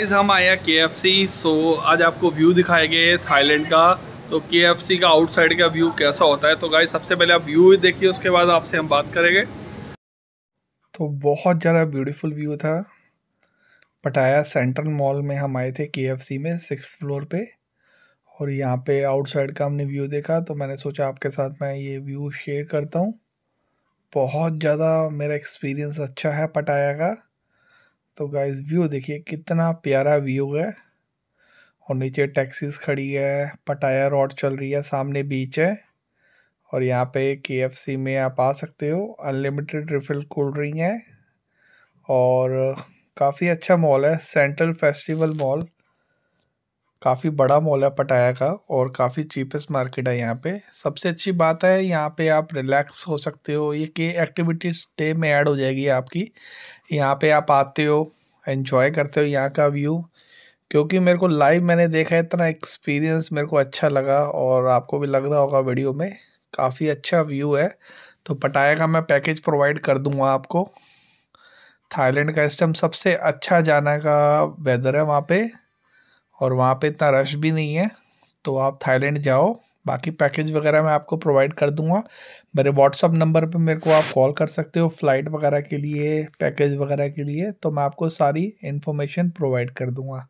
guys हम आए हैं के सो आज आपको व्यू दिखाएंगे थाईलैंड का तो के एफ का आउटसाइड का व्यू कैसा होता है तो गाइस सबसे पहले आप व्यू देखिए उसके बाद आपसे हम बात करेंगे तो बहुत ज़्यादा ब्यूटीफुल व्यू था पटाया सेंट्रल मॉल में हम आए थे के में सिक्स फ्लोर पे और यहाँ पे आउटसाइड का हमने व्यू देखा तो मैंने सोचा आपके साथ मैं ये व्यू शेयर करता हूँ बहुत ज़्यादा मेरा एक्सपीरियंस अच्छा है पटाया का तो गाइस व्यू देखिए कितना प्यारा व्यू है और नीचे टैक्सीज खड़ी है पटाया रोड चल रही है सामने बीच है और यहाँ पे के में आप आ सकते हो अनलिमिटेड रिफिल कूल रही हैं और काफ़ी अच्छा मॉल है सेंट्रल फेस्टिवल मॉल काफ़ी बड़ा मॉल है पटाया का और काफ़ी चीपेस्ट मार्केट है यहाँ पे सबसे अच्छी बात है यहाँ पे आप रिलैक्स हो सकते हो ये कि एक्टिविटीज़ डे में ऐड हो जाएगी आपकी यहाँ पे आप आते हो एंजॉय करते हो यहाँ का व्यू क्योंकि मेरे को लाइव मैंने देखा इतना एक्सपीरियंस मेरे को अच्छा लगा और आपको भी लग रहा होगा वीडियो में काफ़ी अच्छा व्यू है तो पटाया का मैं पैकेज प्रोवाइड कर दूँगा आपको थाईलैंड का इस सबसे अच्छा जाना का वेदर है वहाँ पर और वहाँ पे इतना रश भी नहीं है तो आप थाईलैंड जाओ बाकी पैकेज वगैरह मैं आपको प्रोवाइड कर दूंगा मेरे व्हाट्सअप नंबर पे मेरे को आप कॉल कर सकते हो फ़्लाइट वगैरह के लिए पैकेज वगैरह के लिए तो मैं आपको सारी इन्फॉर्मेशन प्रोवाइड कर दूंगा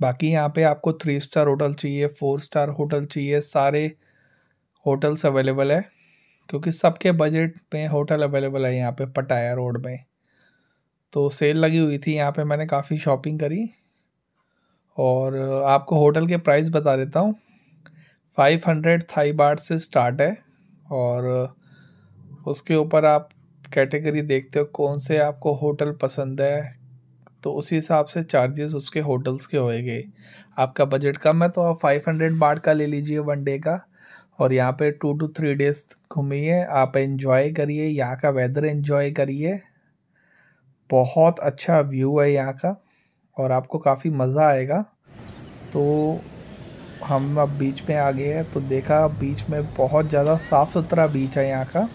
बाकी यहाँ पे आपको थ्री स्टार होटल चाहिए फोर स्टार होटल चाहिए सारे होटल्स अवेलेबल है क्योंकि सबके बजट में होटल अवेलेबल है यहाँ पे पटाया रोड में तो सेल लगी हुई थी यहाँ पे मैंने काफ़ी शॉपिंग करी और आपको होटल के प्राइस बता देता हूँ फाइव हंड्रेड थाई बाट से स्टार्ट है और उसके ऊपर आप कैटेगरी देखते हो कौन से आपको होटल पसंद है तो उसी हिसाब से चार्जेस उसके होटल्स के होएंगे आपका बजट कम है तो आप फाइव हंड्रेड बाट का ले लीजिए वन डे का और यहाँ पे टू टू थ्री डेज घूमिए आप इन्जॉय करिए यहाँ का वेदर इन्जॉय करिए बहुत अच्छा व्यू है यहाँ का और आपको काफ़ी मज़ा आएगा तो हम अब बीच में आ गए हैं तो देखा बीच में बहुत ज़्यादा साफ़ सुथरा बीच है यहाँ का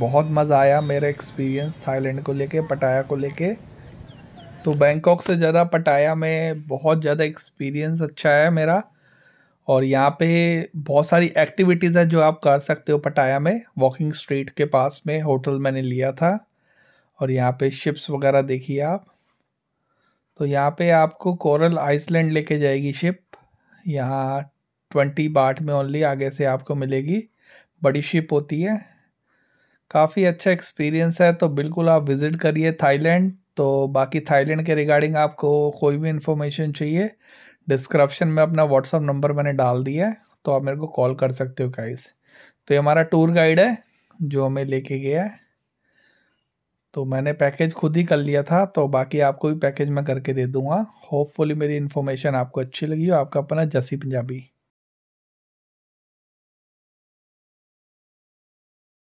बहुत मज़ा आया मेरा एक्सपीरियंस थाईलैंड को लेके पटाया को लेके तो बैंकॉक से ज़्यादा पटाया में बहुत ज़्यादा एक्सपीरियंस अच्छा है मेरा और यहाँ पे बहुत सारी एक्टिविटीज़ है जो आप कर सकते हो पटाया में वॉकिंग स्ट्रीट के पास में होटल मैंने लिया था और यहाँ पे शिप्स वगैरह देखिए आप तो यहाँ पे आपको कोरल आइसलैंड लेके जाएगी शिप यहाँ ट्वेंटी बाट में ओनली आगे से आपको मिलेगी बड़ी शिप होती है काफ़ी अच्छा एक्सपीरियंस है तो बिल्कुल आप विज़िट करिए थाईलैंड तो बाकी थाईलैंड के रिगार्डिंग आपको कोई भी इन्फॉर्मेशन चाहिए डिस्क्रिप्शन में अपना व्हाट्सअप नंबर मैंने डाल दिया है तो आप मेरे को कॉल कर सकते हो गाइस तो ये हमारा टूर गाइड है जो हमें लेके गया है तो मैंने पैकेज खुद ही कर लिया था तो बाकी आपको भी पैकेज मैं करके दे दूंगा होपफुली मेरी इन्फॉर्मेशन आपको अच्छी लगी हो आपका अपना जसी पंजाबी